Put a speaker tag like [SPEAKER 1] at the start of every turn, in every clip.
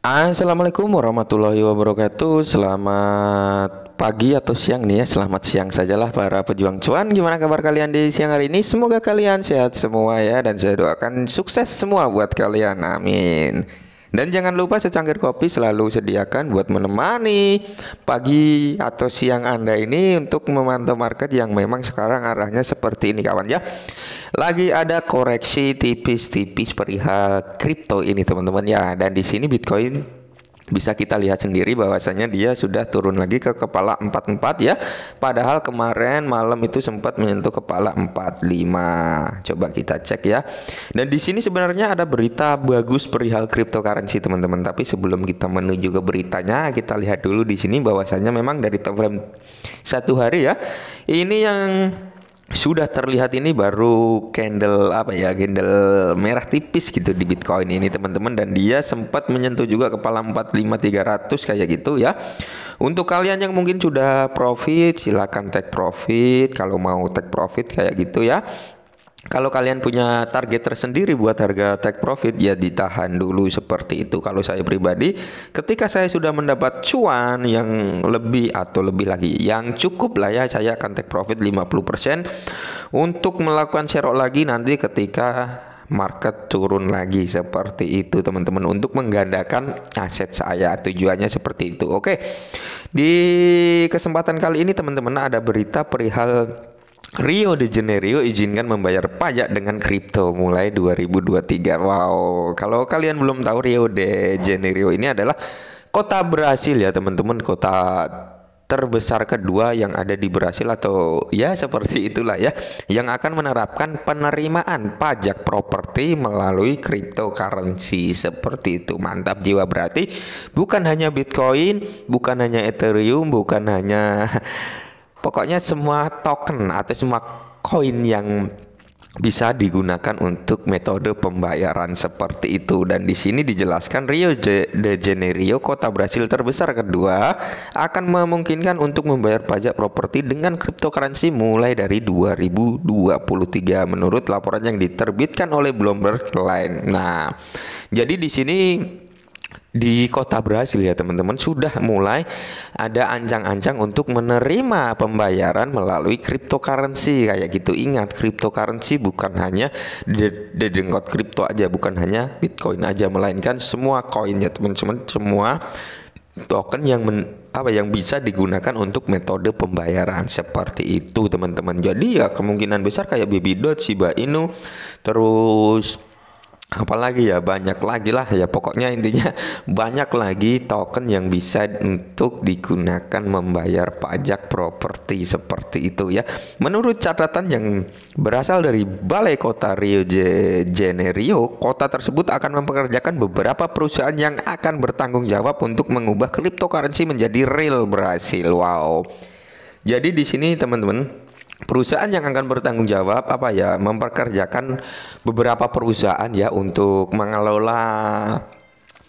[SPEAKER 1] Assalamualaikum warahmatullahi wabarakatuh Selamat pagi atau siang nih ya Selamat siang sajalah para pejuang cuan Gimana kabar kalian di siang hari ini Semoga kalian sehat semua ya Dan saya doakan sukses semua buat kalian Amin dan jangan lupa secangkir kopi selalu sediakan buat menemani pagi atau siang Anda ini untuk memantau market yang memang sekarang arahnya seperti ini kawan ya lagi ada koreksi tipis-tipis perihal kripto ini teman-teman ya dan di sini Bitcoin bisa kita lihat sendiri bahwasanya dia sudah turun lagi ke kepala 44 ya. Padahal kemarin malam itu sempat menyentuh kepala 45. Coba kita cek ya. Dan di sini sebenarnya ada berita bagus perihal cryptocurrency teman-teman, tapi sebelum kita menuju ke beritanya, kita lihat dulu di sini bahwasanya memang dari time frame satu hari ya. Ini yang sudah terlihat ini baru candle apa ya candle merah tipis gitu di Bitcoin ini teman-teman dan dia sempat menyentuh juga kepala 45300 kayak gitu ya untuk kalian yang mungkin sudah profit silahkan take profit kalau mau take profit kayak gitu ya kalau kalian punya target tersendiri buat harga take profit ya ditahan dulu seperti itu kalau saya pribadi ketika saya sudah mendapat cuan yang lebih atau lebih lagi yang cukup lah ya saya akan take profit 50% untuk melakukan share lagi nanti ketika market turun lagi seperti itu teman-teman untuk menggandakan aset saya tujuannya seperti itu oke di kesempatan kali ini teman-teman ada berita perihal Rio de Janeiro izinkan membayar pajak dengan kripto mulai 2023. Wow, kalau kalian belum tahu Rio de Janeiro ini adalah kota Brasil ya teman-teman, kota terbesar kedua yang ada di Brasil atau ya seperti itulah ya yang akan menerapkan penerimaan pajak properti melalui cryptocurrency seperti itu mantap jiwa berarti bukan hanya Bitcoin bukan hanya Ethereum bukan hanya pokoknya semua token atau semua koin yang bisa digunakan untuk metode pembayaran seperti itu dan di sini dijelaskan Rio de Janeiro kota Brasil terbesar kedua akan memungkinkan untuk membayar pajak properti dengan cryptocurrency mulai dari 2023 menurut laporan yang diterbitkan oleh Bloomberg Line. Nah, jadi di sini di kota Brasil ya teman-teman sudah mulai ada ancang-ancang untuk menerima pembayaran melalui cryptocurrency kayak gitu ingat cryptocurrency bukan hanya dedengkot crypto aja bukan hanya Bitcoin aja melainkan semua koin ya teman-teman semua token yang men, apa yang bisa digunakan untuk metode pembayaran seperti itu teman-teman jadi ya kemungkinan besar kayak Baby Dot, Shiba Inu terus apalagi ya banyak lagi lah ya pokoknya intinya banyak lagi token yang bisa untuk digunakan membayar pajak properti seperti itu ya menurut catatan yang berasal dari Balai Kota Rio de Janeiro kota tersebut akan mempekerjakan beberapa perusahaan yang akan bertanggung jawab untuk mengubah cryptocurrency menjadi real berhasil wow jadi di sini teman-teman perusahaan yang akan bertanggung jawab apa ya memperkerjakan beberapa perusahaan ya untuk mengelola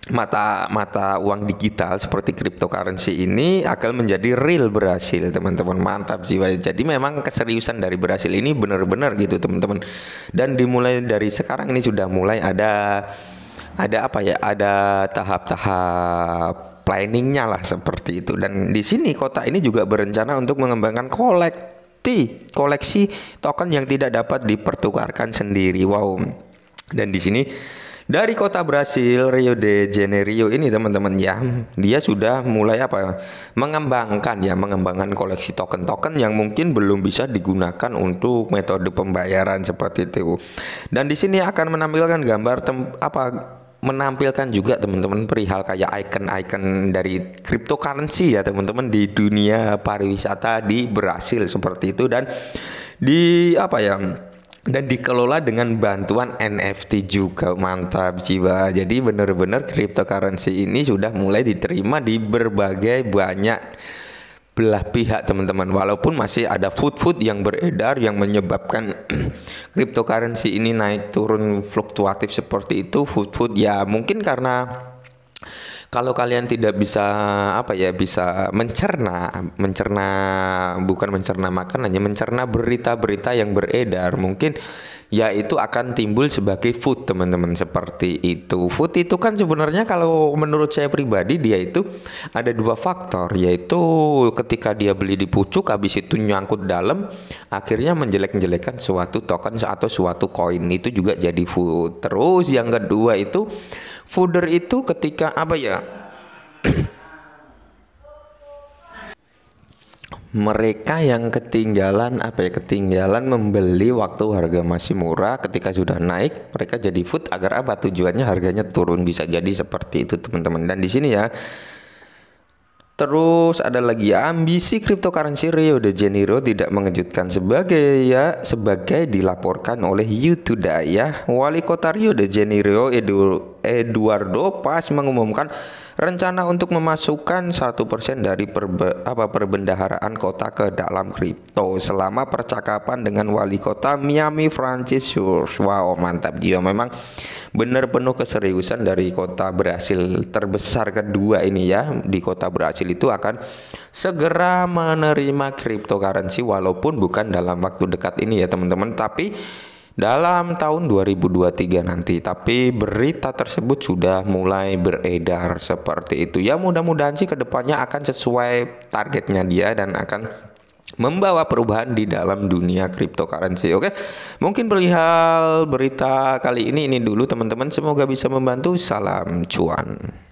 [SPEAKER 1] mata mata uang digital seperti cryptocurrency ini akan menjadi real berhasil teman-teman mantap sih jadi memang keseriusan dari berhasil ini benar-benar gitu teman-teman dan dimulai dari sekarang ini sudah mulai ada ada apa ya ada tahap-tahap planningnya lah seperti itu dan di sini kota ini juga berencana untuk mengembangkan kolek T. Koleksi token yang tidak dapat dipertukarkan sendiri. Wow. Dan di sini dari kota Brasil Rio de Janeiro ini teman-teman ya dia sudah mulai apa ya, mengembangkan ya mengembangkan koleksi token-token yang mungkin belum bisa digunakan untuk metode pembayaran seperti itu dan di sini akan menampilkan gambar tem, apa menampilkan juga teman-teman perihal kayak icon-icon dari cryptocurrency ya teman-teman di dunia pariwisata di Brasil seperti itu dan di apa ya dan dikelola dengan bantuan NFT juga mantap jiwa jadi benar-benar cryptocurrency ini sudah mulai diterima di berbagai banyak belah pihak teman-teman walaupun masih ada food-food yang beredar yang menyebabkan cryptocurrency ini naik turun fluktuatif seperti itu food-food ya mungkin karena kalau kalian tidak bisa apa ya bisa mencerna mencerna bukan mencerna makan hanya mencerna berita-berita yang beredar mungkin yaitu akan timbul sebagai food teman-teman seperti itu. Food itu kan sebenarnya kalau menurut saya pribadi dia itu ada dua faktor yaitu ketika dia beli di pucuk habis itu nyangkut dalam akhirnya menjelek-jelekan suatu token atau suatu koin itu juga jadi food. Terus yang kedua itu fooder itu ketika apa ya? mereka yang ketinggalan apa ya ketinggalan membeli waktu harga masih murah ketika sudah naik mereka jadi food agar apa tujuannya harganya turun bisa jadi seperti itu teman-teman dan di sini ya Terus ada lagi ya ambisi cryptocurrency Rio de Janeiro tidak mengejutkan sebagai ya sebagai dilaporkan oleh YouTube ya wali kota Rio de Janeiro Edu Eduardo pas mengumumkan rencana untuk memasukkan satu persen dari perbe, apa, perbendaharaan kota ke dalam kripto selama percakapan dengan wali kota Miami Francis Schulz. Wow, oh, mantap jiwa memang benar penuh keseriusan dari kota berhasil terbesar kedua ini ya. Di kota berhasil itu akan segera menerima cryptocurrency walaupun bukan dalam waktu dekat ini ya teman-teman, tapi dalam tahun 2023 nanti. Tapi berita tersebut sudah mulai beredar seperti itu. Ya mudah-mudahan sih kedepannya akan sesuai targetnya dia dan akan membawa perubahan di dalam dunia cryptocurrency. Oke, mungkin perihal berita kali ini ini dulu teman-teman. Semoga bisa membantu. Salam cuan.